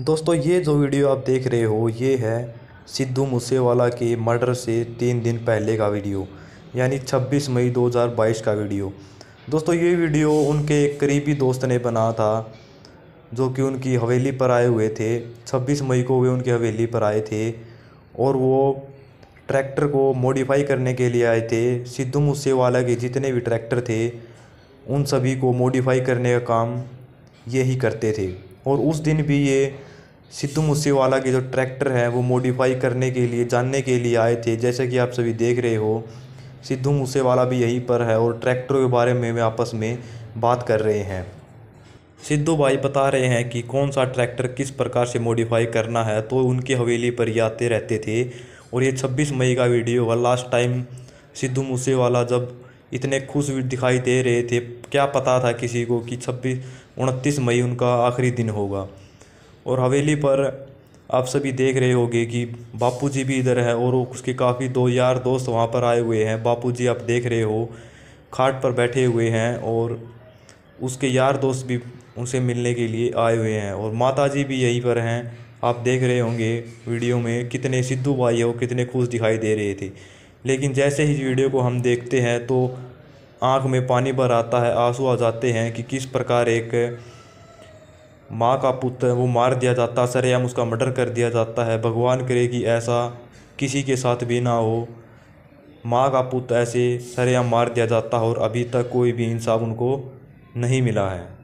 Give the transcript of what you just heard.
दोस्तों ये जो वीडियो आप देख रहे हो ये है सिद्धू मूसेवाला के मर्डर से तीन दिन पहले का वीडियो यानी 26 मई 2022 का वीडियो दोस्तों ये वीडियो उनके एक करीबी दोस्त ने बना था जो कि उनकी हवेली पर आए हुए थे 26 मई को वे उनकी हवेली पर आए थे और वो ट्रैक्टर को मॉडिफाई करने के लिए आए थे सिद्धू मूसेवाला के जितने भी ट्रैक्टर थे उन सभी को मॉडिफाई करने का काम ये ही करते थे और उस दिन भी ये सिद्धू मूसेवाला के जो ट्रैक्टर है वो मॉडिफाई करने के लिए जानने के लिए आए थे जैसे कि आप सभी देख रहे हो सिद्धू मूसेवाला भी यहीं पर है और ट्रैक्टरों के बारे में वे आपस में बात कर रहे हैं सिद्धू भाई बता रहे हैं कि कौन सा ट्रैक्टर किस प्रकार से मॉडिफाई करना है तो उनकी हवेली पर ही आते रहते थे और ये 26 मई का वीडियो हुआ लास्ट टाइम सिद्धू मूसेवाला जब इतने खुश दिखाई दे रहे थे क्या पता था किसी को कि छब्बीस उनतीस मई उनका आखिरी दिन होगा और हवेली पर आप सभी देख रहे होंगे कि बापूजी भी इधर है और उसके काफ़ी दो यार दोस्त वहाँ पर आए हुए हैं बापूजी आप देख रहे हो खाट पर बैठे हुए हैं और उसके यार दोस्त भी उनसे मिलने के लिए आए हुए हैं और माताजी भी यहीं पर हैं आप देख रहे होंगे वीडियो में कितने सिद्धू भाई हो कितने खुश दिखाई दे रहे थे लेकिन जैसे ही वीडियो को हम देखते हैं तो आँख में पानी भर आता है आंसू आ जाते हैं कि किस प्रकार एक माँ का पुत्र वो मार दिया जाता सरेआम उसका मर्डर कर दिया जाता है भगवान करे कि ऐसा किसी के साथ भी ना हो माँ का पुत्र ऐसे सरेआम मार दिया जाता है और अभी तक कोई भी इंसाफ उनको नहीं मिला है